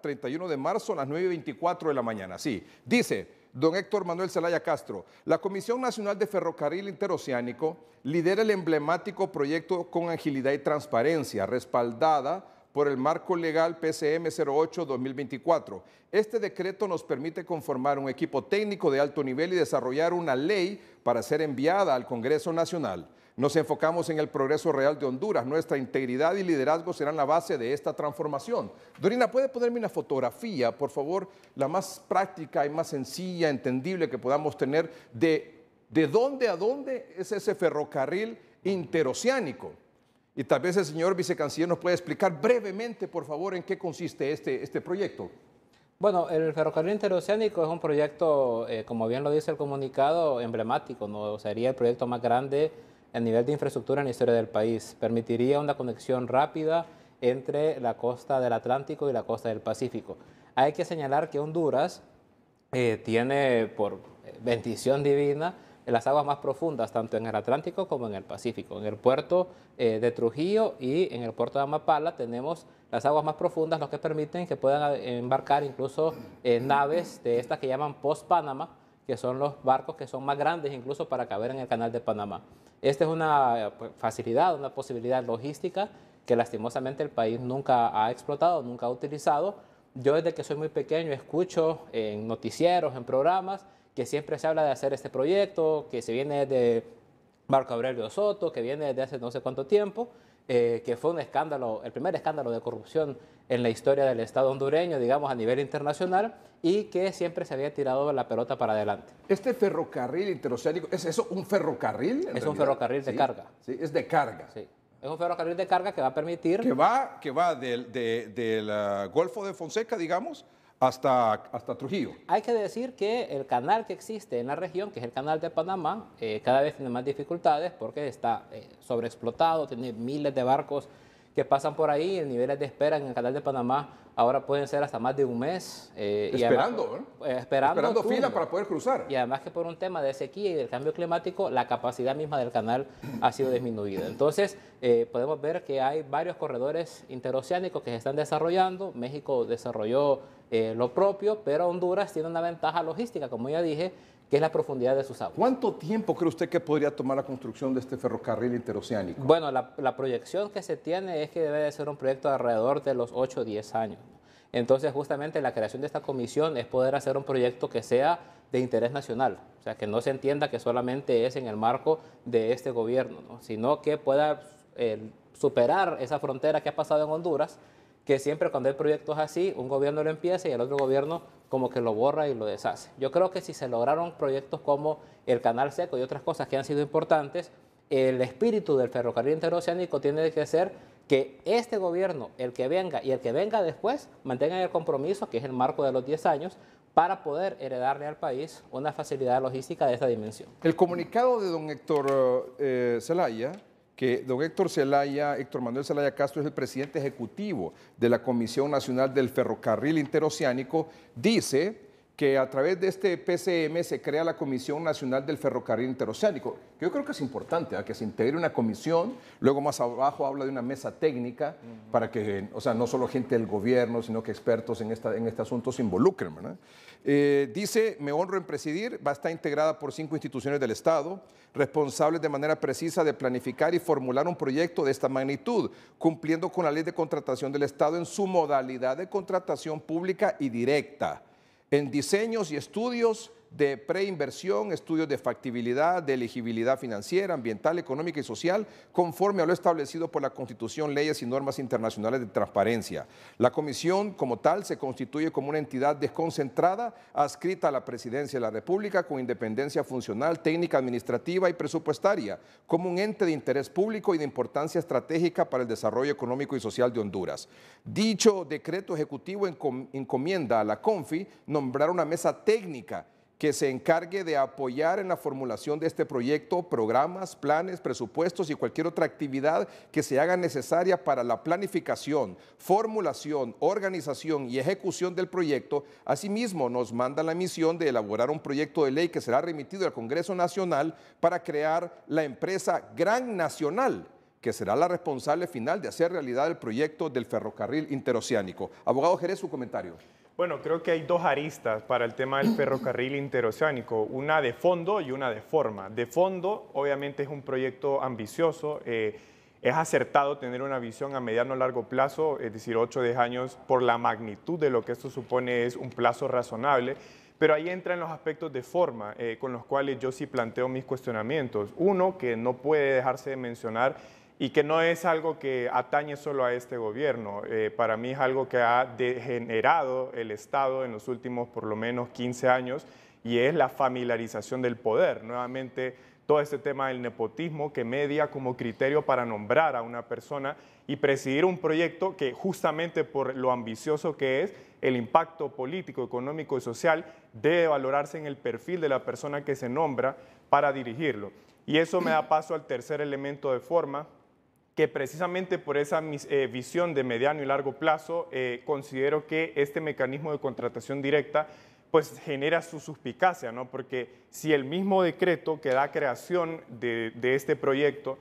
31 de marzo a las 9.24 de la mañana. Sí, dice don Héctor Manuel Zelaya Castro, la Comisión Nacional de Ferrocarril Interoceánico lidera el emblemático proyecto con agilidad y transparencia, respaldada por el marco legal PCM 08-2024. Este decreto nos permite conformar un equipo técnico de alto nivel y desarrollar una ley para ser enviada al Congreso Nacional. Nos enfocamos en el progreso real de Honduras. Nuestra integridad y liderazgo serán la base de esta transformación. Dorina, ¿puede ponerme una fotografía, por favor, la más práctica y más sencilla, entendible que podamos tener de, de dónde a dónde es ese ferrocarril interoceánico? Y tal vez el señor vicecanciller nos puede explicar brevemente, por favor, en qué consiste este, este proyecto. Bueno, el ferrocarril interoceánico es un proyecto, eh, como bien lo dice el comunicado, emblemático, ¿no? sería el proyecto más grande el nivel de infraestructura en la historia del país. Permitiría una conexión rápida entre la costa del Atlántico y la costa del Pacífico. Hay que señalar que Honduras eh, tiene, por bendición divina, las aguas más profundas, tanto en el Atlántico como en el Pacífico. En el puerto eh, de Trujillo y en el puerto de Amapala tenemos las aguas más profundas, lo que permite que puedan eh, embarcar incluso naves de estas que llaman post-Panamá, que son los barcos que son más grandes incluso para caber en el canal de Panamá. Esta es una eh, pues, facilidad, una posibilidad logística que lastimosamente el país nunca ha explotado, nunca ha utilizado. Yo desde que soy muy pequeño escucho en noticieros, en programas, que siempre se habla de hacer este proyecto, que se viene de Marco Aurelio Soto, que viene desde hace no sé cuánto tiempo, eh, que fue un escándalo, el primer escándalo de corrupción en la historia del Estado hondureño, digamos, a nivel internacional, y que siempre se había tirado la pelota para adelante. ¿Este ferrocarril interoceánico, es eso un ferrocarril? Es un ferrocarril de carga. Sí, es de carga. Sí. Es un ferrocarril de carga que va a permitir... Que va, que va del, ah, Golfo de Fonseca, digamos, hasta, hasta Trujillo. Hay que decir que el canal que existe en la región, que es el canal de Panamá, eh, cada vez tiene más dificultades porque está eh, sobreexplotado, tiene miles de barcos que pasan por ahí, en niveles de espera en el canal de Panamá ahora pueden ser hasta más de un mes. Eh, eh, esperando, esperando, fila para poder cruzar. Y además que por un tema de sequía y del cambio climático, la capacidad misma del canal ha sido disminuida. Entonces, eh, podemos ver que hay varios corredores interoceánicos que se están desarrollando. México desarrolló lo propio, pero Honduras tiene una ventaja logística, como ya dije, que es la profundidad de sus aguas. ¿Cuánto tiempo cree usted que podría tomar la construcción de este ferrocarril interoceánico? Bueno, la, proyección que se tiene es que debe de ser un proyecto de alrededor de los 8 o 10 años. Entonces, justamente la creación de esta comisión es poder hacer un proyecto que sea de interés nacional, o sea, que no se entienda que solamente es en el marco de este gobierno, sino que pueda eh, superar esa frontera que ha pasado en Honduras que siempre cuando hay proyectos así, un gobierno lo empieza y el otro gobierno como que lo borra y lo deshace. Yo creo que si se lograron proyectos como el canal seco y otras cosas que han sido importantes, el espíritu del ferrocarril interoceánico tiene que ser que este gobierno, el que venga y el que venga después, mantenga el compromiso, que es el marco de los 10 años, para poder heredarle al país una facilidad logística de esta dimensión. El comunicado de don Héctor eh, Zelaya que don Héctor Héctor Manuel Zelaya Castro es el presidente ejecutivo de la Comisión Nacional del Ferrocarril Interoceánico, dice que a través de este PCM se crea la Comisión Nacional del Ferrocarril Interoceánico. que Yo creo que es importante ¿ah? que se integre una comisión, luego más abajo habla de una mesa técnica para que, o sea, no solo gente del gobierno, sino que expertos en, esta, en este asunto se involucren. Eh, dice, me honro en presidir, va a estar integrada por cinco instituciones del Estado, responsables de manera precisa de planificar y formular un proyecto de esta magnitud, cumpliendo con la ley de contratación del Estado en su modalidad de contratación pública y directa en diseños y estudios de preinversión, estudios de factibilidad, de elegibilidad financiera, ambiental, económica y social, conforme a lo establecido por la Constitución, leyes y normas internacionales de transparencia. La comisión como tal se constituye como una entidad desconcentrada adscrita a la Presidencia de la República con independencia funcional, técnica, administrativa y presupuestaria, como un ente de interés público y de importancia estratégica para el desarrollo económico y social de Honduras. Dicho decreto ejecutivo encomienda a la CONFI nombrar una mesa técnica que se encargue de apoyar en la formulación de este proyecto programas, planes, presupuestos y cualquier otra actividad que se haga necesaria para la planificación, formulación, organización y ejecución del proyecto. Asimismo, nos manda la misión de elaborar un proyecto de ley que será remitido al Congreso Nacional para crear la empresa Gran Nacional que será la responsable final de hacer realidad el proyecto del ferrocarril interoceánico. Abogado Jerez, su comentario. Bueno, creo que hay dos aristas para el tema del ferrocarril interoceánico, una de fondo y una de forma. De fondo, obviamente, es un proyecto ambicioso. Eh, es acertado tener una visión a mediano o largo plazo, es decir, 8 o 10 años, por la magnitud de lo que esto supone es un plazo razonable. Pero ahí entran los aspectos de forma eh, con los cuales yo sí planteo mis cuestionamientos. Uno que no puede dejarse de mencionar y que no es algo que atañe solo a este gobierno. Eh, para mí es algo que ha degenerado el Estado en los últimos por lo menos 15 años y es la familiarización del poder. Nuevamente, todo este tema del nepotismo que media como criterio para nombrar a una persona y presidir un proyecto que justamente por lo ambicioso que es, el impacto político, económico y social debe valorarse en el perfil de la persona que se nombra para dirigirlo. Y eso me da paso al tercer elemento de forma, que precisamente por esa eh, visión de mediano y largo plazo, eh, considero que este mecanismo de contratación directa pues genera su suspicacia, ¿no? Porque si el mismo decreto que da creación de, de este proyecto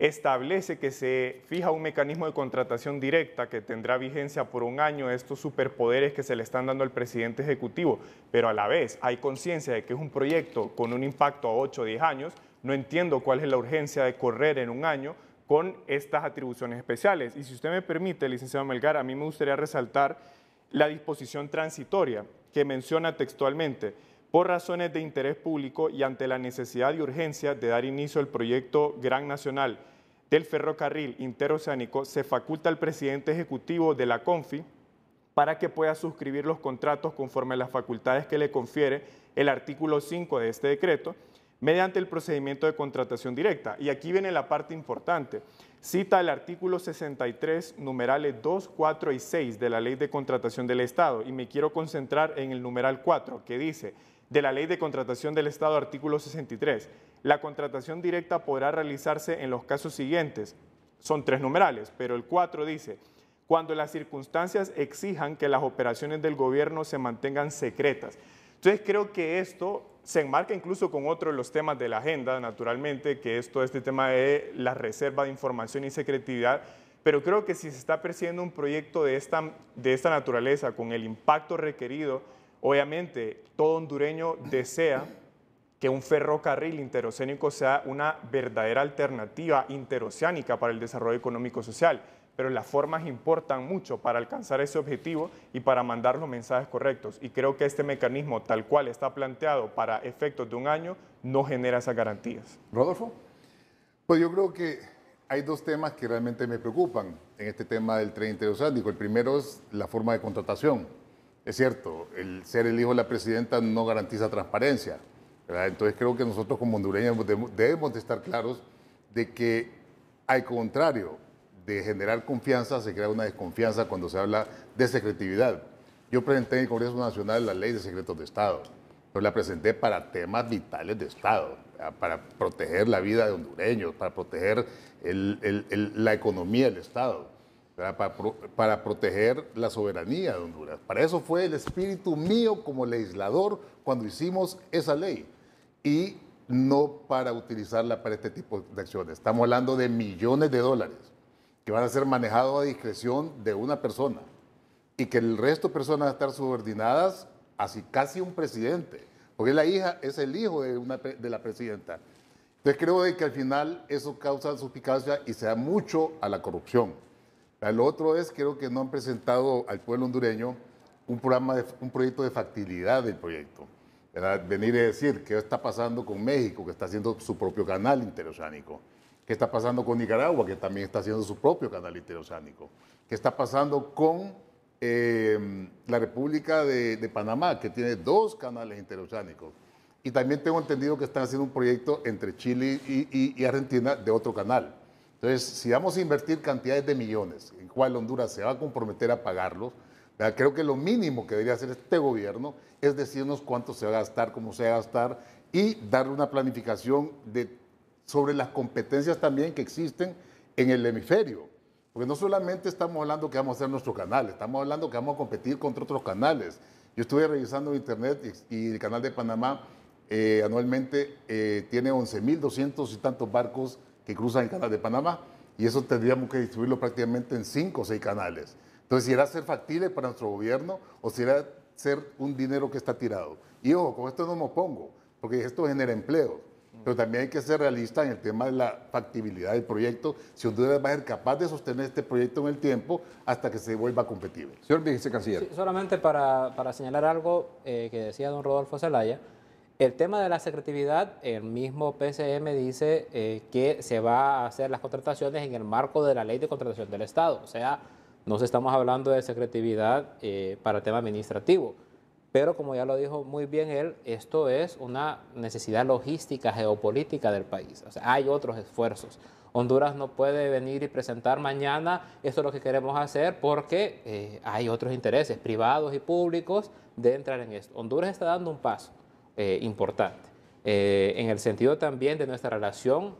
establece que se fija un mecanismo de contratación directa que tendrá vigencia por un año estos superpoderes que se le están dando al presidente ejecutivo, pero a la vez hay conciencia de que es un proyecto con un impacto a 8 o 10 años, no entiendo cuál es la urgencia de correr en un año con estas atribuciones especiales. Y si usted me permite, licenciado Melgar, a mí me gustaría resaltar la disposición transitoria que menciona textualmente, por razones de interés público y ante la necesidad y urgencia de dar inicio al proyecto Gran Nacional del Ferrocarril Interoceánico, se faculta al presidente ejecutivo de la CONFI para que pueda suscribir los contratos conforme a las facultades que le confiere el artículo 5 de este decreto mediante el procedimiento de contratación directa. Y aquí viene la parte importante. Cita el artículo 63, numerales 2, 4 y 6 de la Ley de Contratación del Estado y me quiero concentrar en el numeral 4 que dice de la Ley de Contratación del Estado, artículo 63. La contratación directa podrá realizarse en los casos siguientes. Son tres numerales, pero el 4 dice, cuando las circunstancias exijan que las operaciones del gobierno se mantengan secretas. Entonces creo que esto se enmarca incluso con otro de los temas de la agenda, naturalmente, que es todo este tema de la reserva de información y secretividad, pero creo que si se está persiguiendo un proyecto de esta, de esta naturaleza, con el impacto requerido, obviamente todo hondureño desea que un ferrocarril interoceánico sea una verdadera alternativa interoceánica para el desarrollo económico social pero las formas importan mucho para alcanzar ese objetivo y para mandar los mensajes correctos. Y creo que este mecanismo tal cual está planteado para efectos de un año no genera esas garantías. Rodolfo. Pues yo creo que hay dos temas que realmente me preocupan en este tema del tren sándico El primero es la forma de contratación. Es cierto, el ser el hijo de la presidenta no garantiza transparencia. Entonces creo que nosotros como hondureños debemos de estar claros de que, al contrario, generar confianza se crea una desconfianza cuando se habla de secretividad. Yo presenté en el Congreso Nacional la ley de secretos de Estado. Yo la presenté para temas vitales de Estado, ah, para proteger la vida de hondureños, para proteger la economía del Estado, para, para proteger la soberanía de Honduras. Para eso fue el espíritu mío como legislador cuando hicimos esa ley. Y no para utilizarla para este tipo de acciones. Estamos hablando de millones de dólares van a ser manejados a discreción de una persona y que el resto de personas van a estar subordinadas así casi un presidente, porque la hija es el hijo de, una, de la presidenta. Entonces creo de que al final eso causa suficiencia y se da mucho a la corrupción. Lo otro es, creo que no han presentado al pueblo hondureño un, programa un proyecto de factibilidad del proyecto. Venir a decir qué está pasando con México, que está haciendo su propio canal interoceánico. ¿Qué está pasando con Nicaragua, que también está haciendo su propio canal interoceánico? ¿Qué está pasando con em, la República de, Panamá, que tiene dos canales interoceánicos? Y también tengo entendido que están haciendo un proyecto entre Chile y, Argentina de otro canal. Entonces, si vamos a invertir cantidades de millones, en cual Honduras se va a comprometer a pagarlos, creo que lo mínimo que debería hacer este gobierno es decirnos cuánto se va a gastar, cómo se va a gastar y darle una planificación de sobre las competencias también que existen en el hemisferio. Porque no solamente estamos hablando que vamos a hacer nuestro canal, estamos hablando que vamos a competir contra otros canales. Yo estuve revisando internet y, el canal de Panamá eh, anualmente eh, tiene 11.200 y tantos barcos que cruzan el canal de Panamá y eso tendríamos que distribuirlo prácticamente en 5 o 6 canales. Entonces, si era ser factible para nuestro gobierno o si era ser un dinero que está tirado. Y ojo, con esto no me opongo, porque esto genera empleo. Pero también hay que ser realista en el tema de la factibilidad del proyecto, si Honduras va a ser capaz de sostener este proyecto en el tiempo hasta que se vuelva competitivo. Señor vicecanciller. Canciller. solamente para, señalar algo eh, que decía don Rodolfo Zelaya, el tema de la secretividad, el mismo PCM dice eh, que se va a hacer las contrataciones en el marco de la ley de contratación del Estado, o sea, no estamos hablando de secretividad eh, para tema administrativo. Pero como ya lo dijo muy bien él, esto es una necesidad logística, geopolítica del país. O sea, hay otros esfuerzos. Honduras no puede venir y presentar mañana, esto es lo que queremos hacer, porque eh, hay otros intereses privados y públicos de entrar en esto. Honduras está dando un paso eh, importante, eh, en el sentido también de nuestra relación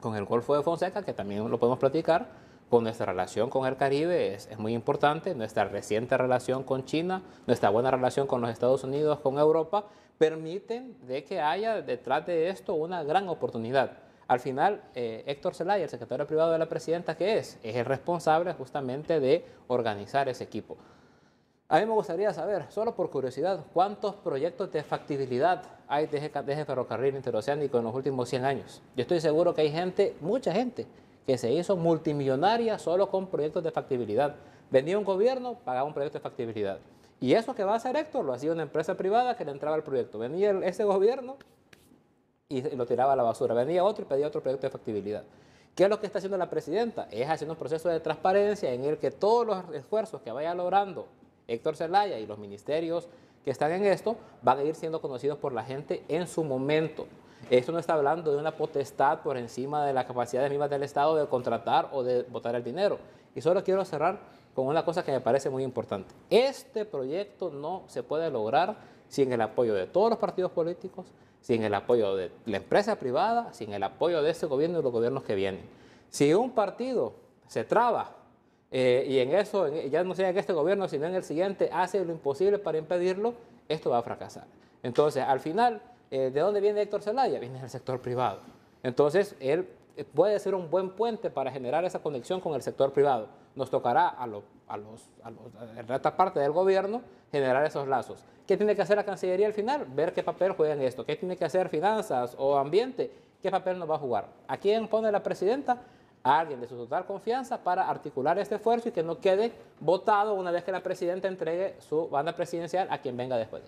con el Golfo de Fonseca, que también lo podemos platicar, con nuestra relación con el Caribe es, muy importante, nuestra reciente relación con China, nuestra buena relación con los Estados Unidos, con Europa, permiten de que haya detrás de esto una gran oportunidad. Al final, eh, Héctor Zelaya, el secretario privado de la presidenta, ¿qué es? Es el responsable justamente de organizar ese equipo. A mí me gustaría saber, solo por curiosidad, ¿cuántos proyectos de factibilidad hay de de ferrocarril interoceánico en los últimos 100 años? Yo estoy seguro que hay gente, mucha gente, que se hizo multimillonaria solo con proyectos de factibilidad. Venía un gobierno, pagaba un proyecto de factibilidad. Y eso que va a hacer Héctor lo hacía una empresa privada que le entraba al proyecto. Venía ese gobierno y lo tiraba a la basura. Venía otro y pedía otro proyecto de factibilidad. ¿Qué es lo que está haciendo la presidenta? Es haciendo un proceso de transparencia en el que todos los esfuerzos que vaya logrando Héctor Zelaya y los ministerios que están en esto van a ir siendo conocidos por la gente en su momento. Esto no está hablando de una potestad por encima de las capacidades mismas del Estado de contratar o de votar el dinero. Y solo quiero cerrar con una cosa que me parece muy importante. Este proyecto no se puede lograr sin el apoyo de todos los partidos políticos, sin el apoyo de la empresa privada, sin el apoyo de este gobierno y los gobiernos que vienen. Si un partido se traba eh, y en eso, ya no sea en este gobierno, sino en el siguiente, hace lo imposible para impedirlo, esto va a fracasar. Entonces, al final, eh, ¿De dónde viene Héctor Zelaya? Viene del sector privado. Entonces, él eh, puede ser un buen puente para generar esa conexión con el sector privado. Nos tocará a, la los, eh, parte del gobierno generar esos lazos. ¿Qué tiene que hacer la Cancillería al final? Ver qué papel juega en esto. ¿Qué tiene que hacer finanzas o ambiente? ¿Qué papel nos va a jugar? ¿A quién pone la presidenta? A alguien de su total confianza para articular este esfuerzo y que no quede votado una vez que la presidenta entregue su banda presidencial a quien venga después.